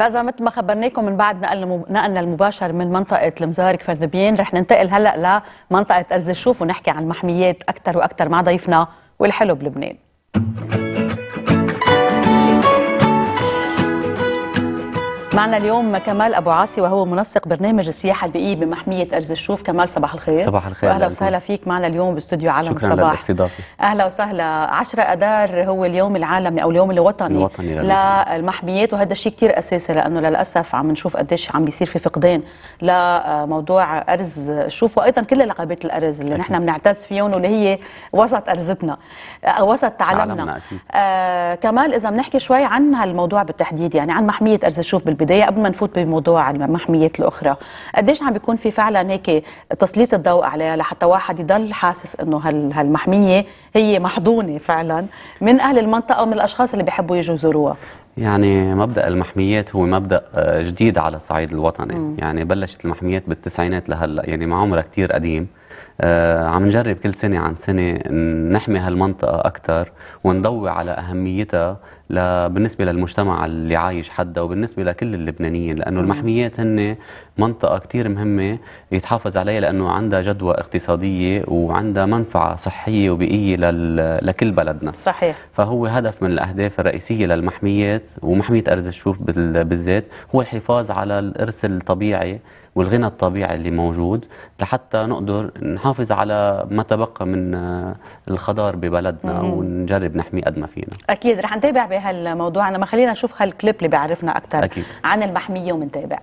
فاذا مثل ما خبرناكم من بعد نقل نقلنا المباشر من منطقه المزارك فرذبيان رح ننتقل هلا لمنطقه ارز الشوف ونحكي عن محميات اكثر واكثر مع ضيفنا والحلو بلبنان. معنا اليوم كمال ابو عاصي وهو منسق برنامج السياحه البيئيه بمحميه ارز الشوف كمال صباح الخير صباح الخير اهلا وسهلا فيك معنا اليوم باستوديو عالم شكرا الصباح للاستضافه اهلا وسهلا 10 اذار هو اليوم العالمي او اليوم الوطني, الوطني للمحميات وهذا الشيء كثير اساسي لانه للاسف عم نشوف قديش عم بيصير في فقدان لموضوع ارز الشوف وايضا كل لقبات الارز اللي نحن بنعتز فيهم واللي هي وسط ارزتنا أه، وسط تعلمنا آه كمال اذا بنحكي شوي عن هالموضوع بالتحديد يعني عن محميه ارز الشوف البدايه قبل ما نفوت بموضوع المحميات الاخرى قديش عم بيكون في فعلا هيك تسليط الضوء عليها لحتى واحد يضل حاسس انه هالمحميه هي محضونه فعلا من اهل المنطقه ومن الاشخاص اللي بيحبوا يجوا يزوروها يعني مبدا المحميات هو مبدا آه، جديد على الصعيد الوطني م. يعني بلشت المحميات بالتسعينات لهلا يعني ما عمرها كثير قديم آه عم نجرب كل سنه عن سنه نحمي هالمنطقه اكثر ونضوي على اهميتها بالنسبه للمجتمع اللي عايش حدا وبالنسبه لكل اللبنانيين لانه المحميات هن منطقه كثير مهمه يتحافظ عليها لانه عندها جدوى اقتصاديه وعندها منفعه صحيه وبيئيه لكل بلدنا صحيح فهو هدف من الاهداف الرئيسيه للمحميات ومحميه ارز الشوف بالذات هو الحفاظ على الارث الطبيعي والغنى الطبيعي اللي موجود لحتى نقدر نحافظ على ما تبقى من آه، الخضار ببلدنا مم. ونجرب نحميه قد ما فينا اكيد رح نتابع بهالموضوع انا ما خلينا نشوف هالكليب اللي بيعرفنا اكثر عن المحميه ومنتابع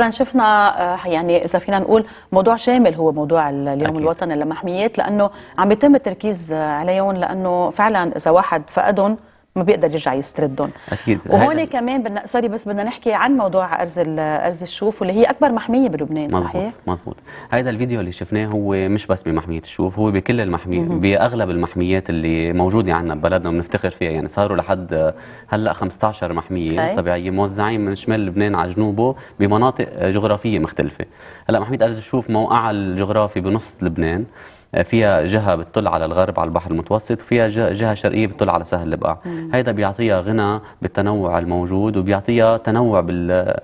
اذا شفنا آه، يعني اذا فينا نقول موضوع شامل هو موضوع اليوم أكيد. الوطني للمحميات لانه عم يتم التركيز آه، عليهم لانه فعلا اذا واحد فقدهم ما بيقدر يرجع يستردهم اكيد وهون كمان بدنا سوري بس بدنا نحكي عن موضوع ارز ارز الشوف واللي هي اكبر محميه بلبنان مزبوط صحيح مزبوط هذا الفيديو اللي شفناه هو مش بس بمحميه الشوف هو بكل المحميات باغلب المحميات اللي موجوده عندنا ببلدنا وبنفتخر فيها يعني صاروا لحد هلا 15 محميه هاي. طبيعيه موزعين من شمال لبنان على جنوبه بمناطق جغرافيه مختلفه هلا محميه ارز الشوف موقعها الجغرافي بنص لبنان فيها جهه بتطل على الغرب على البحر المتوسط وفيها جهه شرقيه بتطل على سهل البقاع هيدا بيعطيها غنى بالتنوع الموجود وبيعطيها تنوع بال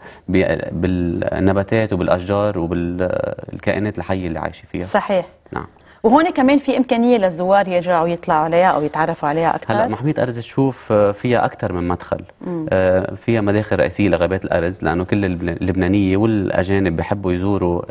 بالنباتات وبالاشجار وبالكائنات الحيه اللي عايشه فيها صحيح نعم وهون كمان في امكانيه للزوار يرجعوا يطلعوا عليها او يتعرفوا عليها اكثر هلا محميه ارز تشوف آه، فيها اكثر من مدخل آه، فيها مداخل رئيسيه لغابات الارز لانه كل اللبنانيه والاجانب بحبوا يزوروا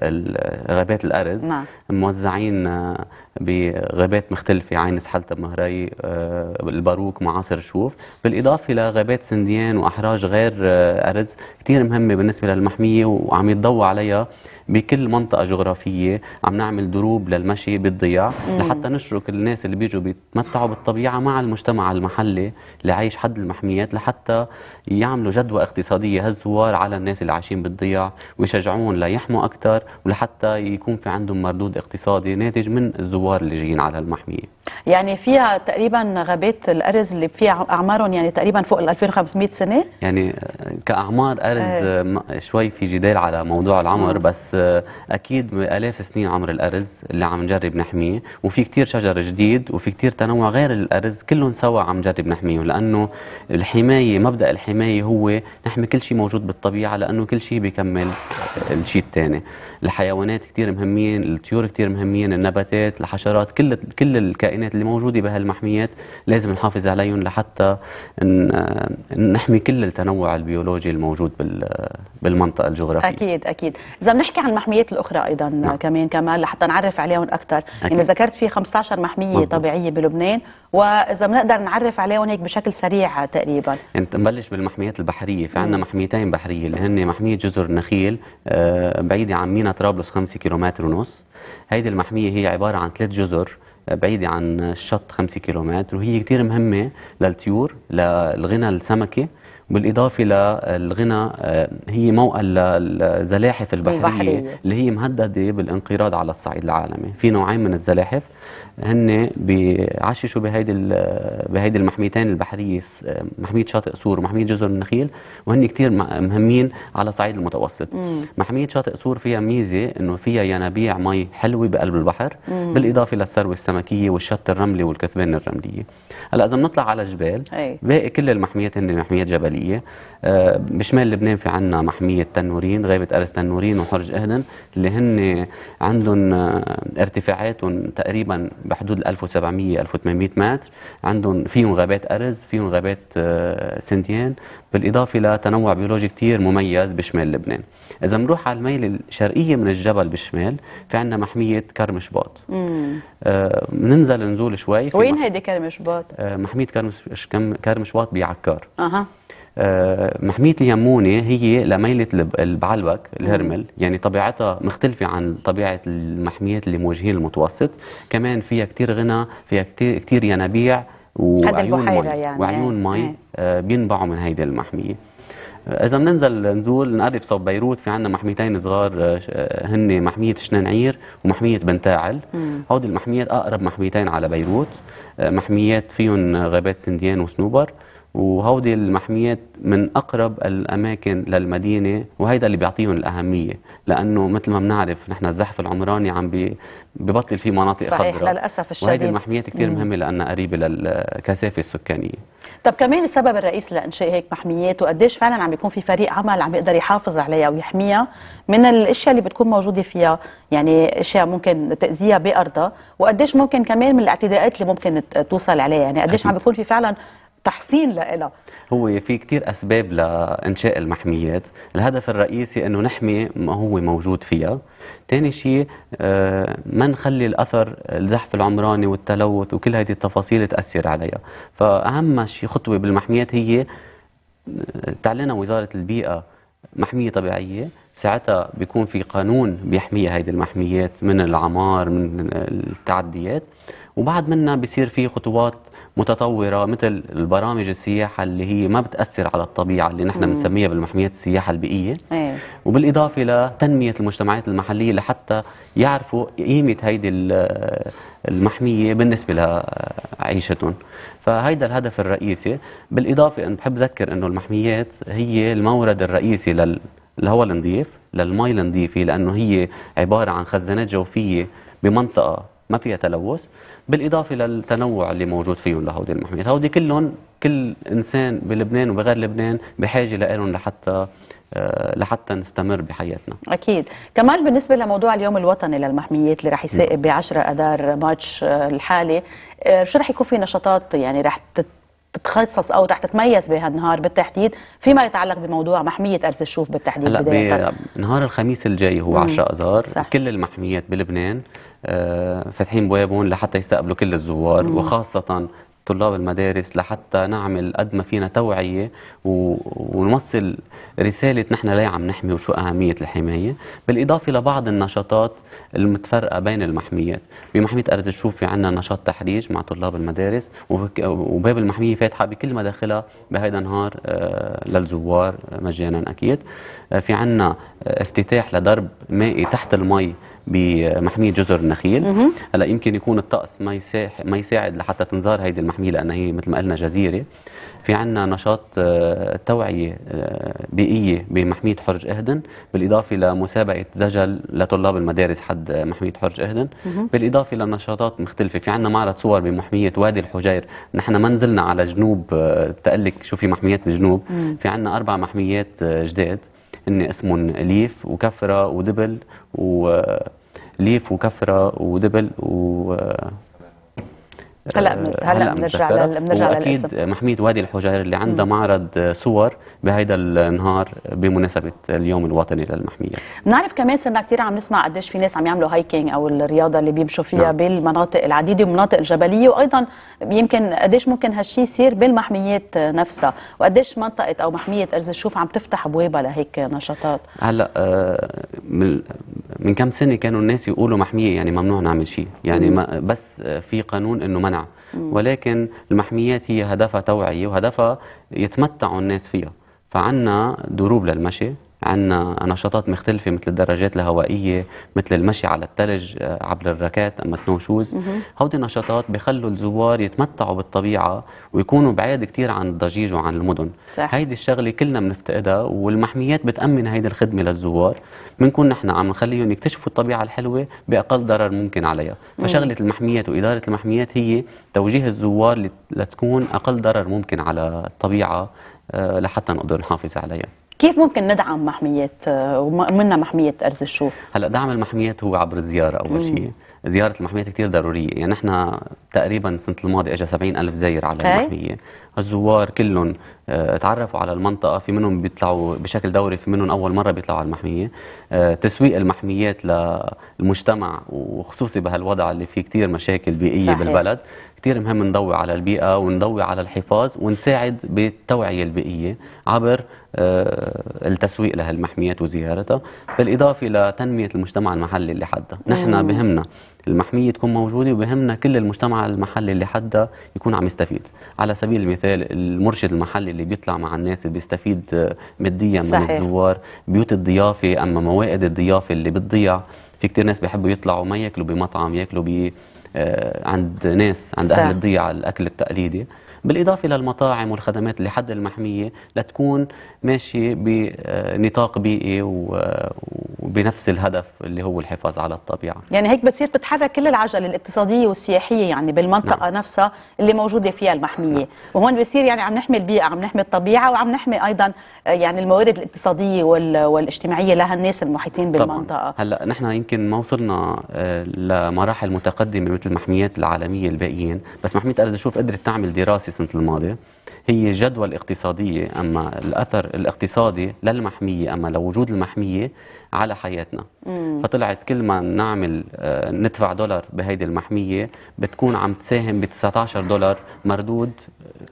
غابات الارز نعم. موزعين آه، بغابات مختلفة عين حلتب مهري آه، الباروك معاصر الشوف بالإضافة لغابات سنديان وأحراج غير آه، أرز كتير مهمة بالنسبة للمحمية وعم يتضوى عليها بكل منطقة جغرافية عم نعمل دروب للمشي بالضياع لحتى نشرك الناس اللي بيجوا بيتمتعوا بالطبيعة مع المجتمع المحلي اللي عايش حد المحميات لحتى يعملوا جدوى اقتصادية هالزوار على الناس اللي عايشين بالضياع ويشجعون ليحموا أكثر ولحتى يكون في عندهم مردود اقتصادي ناتج من الزوار الزوار اللي جايين على المحمية يعني فيها تقريبا غابات الارز اللي فيها اعمارهم يعني تقريبا فوق ال 2500 سنه يعني كاعمار ارز آه. شوي في جدال على موضوع العمر آه. بس آه، اكيد الاف سنين عمر الارز اللي عم نجرب نحميه وفي كثير شجر جديد وفي كثير تنوع غير الارز كلهم سوا عم نجرب نحميهم لانه الحمايه مبدا الحمايه هو نحمي كل شيء موجود بالطبيعه لانه كل شيء بيكمل آه، الشيء الثاني الحيوانات كثير مهمين الطيور كثير مهمين النباتات الحشرات كل كل الكائنات الكائنات اللي موجوده بهالمحميات لازم نحافظ عليهم لحتى آه، نحمي كل التنوع البيولوجي الموجود بالمنطقه الجغرافيه اكيد اكيد اذا بنحكي عن المحميات الاخرى ايضا نعم. كمان كمان لحتى نعرف عليهم اكثر يعني ذكرت في 15 محميه مزبوط. طبيعيه بلبنان واذا بنقدر نعرف عليهم هيك بشكل سريع تقريبا يعني نبلش بالمحميات البحريه في عندنا محميتين بحريه اللي هن محميه جزر النخيل آه، بعيده عن مينا طرابلس 5 كيلومتر ونص هيدي المحميه هي عباره عن ثلاث جزر بعيدة عن الشط 5 كيلومتر وهي كتير مهمة للطيور للغنى السمكي بالإضافة للغنى آه، هي موقع للزلاحف البحرية, البحرية اللي هي مهددة بالانقراض على الصعيد العالمي في نوعين من الزلاحف هن بيعششوا بهيدي بهيدي المحميتين البحريه محميه شاطئ سور ومحميه جزر النخيل وهن كثير مهمين على صعيد المتوسط مم. محميه شاطئ سور فيها ميزه انه فيها ينابيع مي حلوه بقلب البحر مم. بالاضافه للثروه السمكيه والشط الرملي والكثبان الرمليه هلا اذا بنطلع على الجبال أي. باقي كل المحميات هن محميات جبليه بشمال آه، لبنان في عندنا محميه تنورين غابه ارس تنورين وحرج اهدن اللي هن عندهم آه، ارتفاعاتهم تقريبا بحدود ال 1700 1800 متر عندهم فيهم غابات ارز فيهم غابات آه، سنديان بالاضافه لتنوع بيولوجي كثير مميز بشمال لبنان اذا بنروح على الميل الشرقيه من الجبل بالشمال في عندنا محميه كرم شباط بننزل آه نزول شوي وين هيدي كرم شباط آه محميه كرم كرم شباط بعكار اها آه، محمية اليمونة هي لميلة البعلبك الهرمل يعني طبيعتها مختلفة عن طبيعة المحميات اللي موجهين المتوسط كمان فيها كتير غنى فيها كتير, ينابيع وعيون مي يعني. وعيون مي آه، بينبعوا من هيدي المحمية آه، إذا بننزل نزول نقرب صوب بيروت في عندنا محميتين صغار هن محمية شنانعير ومحمية بنتاعل هودي المحميات أقرب محميتين على بيروت محميات فيهم غابات سنديان وسنوبر وهودي المحميات من أقرب الأماكن للمدينة وهيدا اللي بيعطيهم الأهمية لأنه مثل ما بنعرف نحن الزحف العمراني عم ببطل في مناطق صحيح خضراء صحيح للأسف الشديد وهيدي المحميات كثير مهمة لأنها قريبة للكثافة السكانية طب كمان السبب الرئيسي لإنشاء هيك محميات وقديش فعلا عم بيكون في فريق عمل عم يقدر يحافظ عليها ويحميها من الأشياء اللي بتكون موجودة فيها يعني أشياء ممكن تأذيها بأرضها وقديش ممكن كمان من الاعتداءات اللي ممكن توصل عليها يعني قديش عم بيكون في فعلا التحصين لها هو في كثير أسباب لإنشاء المحميات الهدف الرئيسي أنه نحمي ما هو موجود فيها ثاني شيء آه، ما نخلي الأثر الزحف العمراني والتلوث وكل هذه التفاصيل تأثر عليها فأهم شيء خطوة بالمحميات هي آه، تعلنا وزارة البيئة محمية طبيعية ساعتها بيكون في قانون بيحميها هذه المحميات من العمار من التعديات وبعد منها بصير في خطوات متطورة مثل البرامج السياحة اللي هي ما بتأثر على الطبيعة اللي نحن بنسميها بالمحميات السياحة البيئية أيه. وبالإضافة لتنمية المجتمعات المحلية لحتى يعرفوا قيمة هيدي المحمية بالنسبة لعيشتهم آه، فهيدا الهدف الرئيسي بالإضافة أن بحب ذكر أنه المحميات هي المورد الرئيسي للهواء النظيف للمي النظيفة لأنه هي عبارة عن خزانات جوفية بمنطقة ما فيها تلوث بالإضافة للتنوع اللي موجود فيهم لهودي المحميات هودي كلهم كل إنسان بلبنان وبغير لبنان بحاجة لهم لحتى آه، لحتى نستمر بحياتنا أكيد كمان بالنسبة لموضوع اليوم الوطني للمحميات اللي رح يسائب ب 10 اذار مارتش آه، الحالي آه، شو رح يكون في نشاطات يعني رح تتخصص او رح تتميز بهالنهار بالتحديد فيما يتعلق بموضوع محميه ارز الشوف بالتحديد هلا نهار الخميس الجاي هو 10 اذار كل المحميات بلبنان آه، فاتحين بوابهم لحتى يستقبلوا كل الزوار مم. وخاصه طلاب المدارس لحتى نعمل قد ما فينا توعية ونوصل رسالة نحن ليه عم نحمي وشو أهمية الحماية بالإضافة لبعض النشاطات المتفرقة بين المحميات بمحمية أرز الشوف في عنا نشاط تحريج مع طلاب المدارس وباب المحمية فاتحة بكل مداخلها بهيدا النهار آه، للزوار آه، مجانا أكيد آه، في عنا افتتاح لدرب مائي تحت المي بمحميه جزر النخيل هلا يمكن يكون الطقس ما ما يساعد لحتى تنزار هيدي المحميه لانها هي مثل ما قلنا جزيره في عندنا نشاط آه، توعيه آه، بيئيه بمحميه حرج اهدن بالاضافه لمسابقه زجل لطلاب المدارس حد آه، محميه حرج اهدن بالاضافه لنشاطات مختلفه في عندنا معرض صور بمحميه وادي الحجير نحن ما نزلنا على جنوب تقلك شو في محميات بالجنوب في عندنا اربع محميات جداد ان اسمن ليف وكفره ودبل وليف وكفره ودبل و آه، هلا هلا بنرجع بنرجع واكيد محميه وادي الحجير اللي عندها معرض صور بهيدا النهار بمناسبه اليوم الوطني للمحميه بنعرف كمان صرنا كثير عم نسمع قديش في ناس عم يعملوا هايكينج او الرياضه اللي بيمشوا فيها نعم. بالمناطق العديده والمناطق الجبليه وايضا يمكن قديش ممكن هالشيء يصير بالمحميات نفسها وقديش منطقه او محميه ارز الشوف عم تفتح ابوابها لهيك نشاطات هلا آه، من, من كم سنه كانوا الناس يقولوا محميه يعني ممنوع نعمل شيء يعني ما بس في قانون انه ما ولكن المحميات هي هدفها توعية وهدفها يتمتعوا الناس فيها فعنا دروب للمشي عندنا نشاطات مختلفه مثل الدراجات الهوائيه مثل المشي على الثلج آه، عبر الركات اما سنو شوز هودي نشاطات بخلوا الزوار يتمتعوا بالطبيعه ويكونوا بعيد كثير عن الضجيج وعن المدن صح. هيدي الشغله كلنا بنفتقدها والمحميات بتامن هيدي الخدمه للزوار بنكون نحن عم نخليهم يكتشفوا الطبيعه الحلوه باقل ضرر ممكن عليها فشغله المحميات واداره المحميات هي توجيه الزوار لتكون اقل ضرر ممكن على الطبيعه آه، لحتى نقدر نحافظ عليها كيف ممكن ندعم محميات آه، ومنا محميات أرز الشو؟ هلا دعم المحميات هو عبر الزيارة أول شيء، زيارة المحميات كثير ضرورية، يعني نحن تقريبا السنة الماضية اجى سبعين ألف زاير على المحمية، الزوار كلهم آه، اتعرفوا على المنطقه في منهم بيطلعوا بشكل دوري في منهم اول مره بيطلعوا على المحميه آه، تسويق المحميات للمجتمع وخصوصي بهالوضع اللي فيه كثير مشاكل بيئيه صحيح. بالبلد كثير مهم نضوي على البيئه ونضوي على الحفاظ ونساعد بالتوعيه البيئيه عبر آه، التسويق لهالمحميات وزيارتها بالاضافه لتنميه المجتمع المحلي اللي حدها نحن بهمنا المحميه تكون موجوده وبهمنا كل المجتمع المحلي اللي حدا يكون عم يستفيد على سبيل المثال المرشد المحلي اللي بيطلع مع الناس اللي بيستفيد آه، ماديا من الزوار بيوت الضيافه اما موائد الضيافه اللي بتضيع في كثير ناس بيحبوا يطلعوا ما ياكلوا بمطعم ياكلوا ب آه، عند ناس عند صح. اهل الضيعه الاكل التقليدي بالإضافة للمطاعم والخدمات اللي حد المحمية لتكون ماشية بنطاق بيئي وبنفس الهدف اللي هو الحفاظ على الطبيعة يعني هيك بتصير بتحرك كل العجلة الاقتصادية والسياحية يعني بالمنطقة نعم. نفسها اللي موجودة فيها المحمية نعم. وهون بصير يعني عم نحمي البيئة عم نحمي الطبيعة وعم نحمي أيضا آه، يعني الموارد الاقتصادية والاجتماعية لهالناس المحيطين بالمنطقة طبعا. هلا نحن يمكن ما وصلنا آه، لمراحل متقدمة مثل المحميات العالمية الباقيين بس محمية أرز شوف قدرت تعمل دراسة سنة الماضية هي جدوى الاقتصادية أما الأثر الاقتصادي للمحمية أما لوجود المحمية على حياتنا مم. فطلعت كل ما نعمل آه، ندفع دولار بهيدي المحمية بتكون عم تساهم ب 19 دولار مردود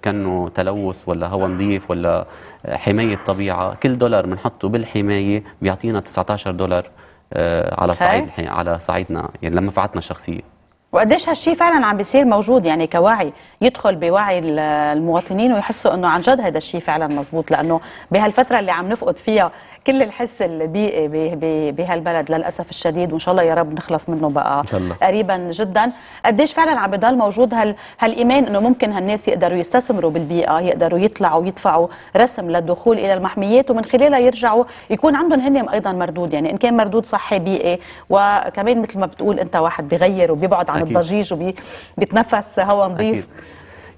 كأنه تلوث ولا هواء نظيف ولا حماية طبيعة كل دولار بنحطه بالحماية بيعطينا 19 دولار آه، على صعيد على صعيدنا يعني لمنفعتنا الشخصيه وقديش هالشيء فعلا عم بيصير موجود يعني كوعي يدخل بوعي المواطنين ويحسوا انه عن جد هذا الشيء فعلا مزبوط لانه بهالفتره اللي عم نفقد فيها كل الحس البيئي بهالبلد للاسف الشديد وان شاء الله يا رب نخلص منه بقى إن شاء الله. قريبا جدا قديش فعلا عم بضل موجود هال هالايمان انه ممكن هالناس يقدروا يستثمروا بالبيئه يقدروا يطلعوا يدفعوا رسم للدخول الى المحميات ومن خلالها يرجعوا يكون عندهم هن ايضا مردود يعني ان كان مردود صحي بيئي وكمان مثل ما بتقول انت واحد بغير وبيبعد عن أكيد. الضجيج وبيتنفس هواء نظيف أكيد.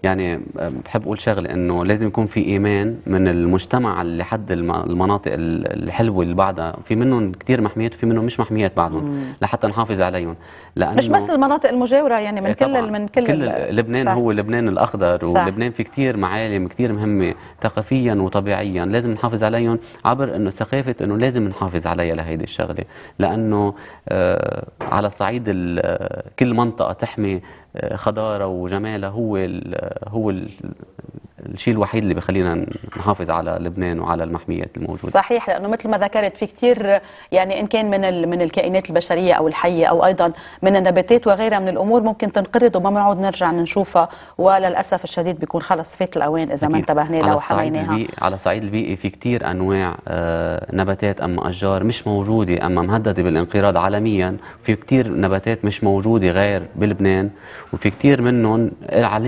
يعني آه، بحب اقول شغله انه لازم يكون في ايمان من المجتمع لحد المناطق الحلوه اللي بعدها في منهم كثير محميات وفي منهم مش محميات بعدهم لحتى نحافظ عليهم لانه مش بس المناطق المجاوره يعني من إيه، كل من كل, كل لبنان صح. هو لبنان الاخضر ولبنان في كثير معالم كثير مهمه ثقافيا وطبيعيا لازم نحافظ عليهم عبر انه ثقافه انه لازم نحافظ عليها لهيدي الشغله لانه آه على صعيد آه، كل منطقه تحمي خضاره وجماله هو الـ هو الـ الشيء الوحيد اللي بخلينا نحافظ على لبنان وعلى المحميات الموجوده صحيح لانه مثل ما ذكرت في كثير يعني ان كان من من الكائنات البشريه او الحيه او ايضا من النباتات وغيرها من الامور ممكن تنقرض وما بنعود نرجع نشوفها وللاسف الشديد بيكون خلص فات الاوان اذا ما انتبهنا لها وحميناها على الصعيد البيئي في كثير انواع آه، نباتات اما اشجار مش موجوده اما مهدده بالانقراض عالميا في كثير نباتات مش موجوده غير بلبنان وفي كثير منهم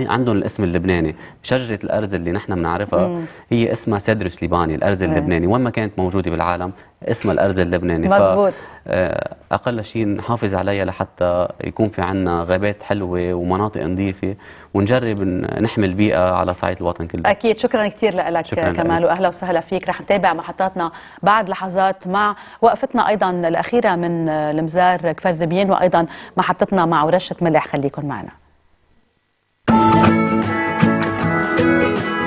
عندهم الاسم اللبناني شجره الارز اللي نحن بنعرفها هي اسمها سدر سليباني الارز إيه. اللبناني وين ما كانت موجوده بالعالم اسمها الارز اللبناني مزبوط آه، اقل شيء نحافظ عليها لحتى يكون في عندنا غابات حلوه ومناطق نظيفه ونجرب نحمي البيئه على صعيد الوطن كله اكيد شكرا كثير لك شكراً كمال واهلا وسهلا فيك رح نتابع محطاتنا بعد لحظات مع وقفتنا ايضا الاخيره من المزار كفر ذبيان وايضا محطتنا مع ورشه ملح خليكم معنا Thank you.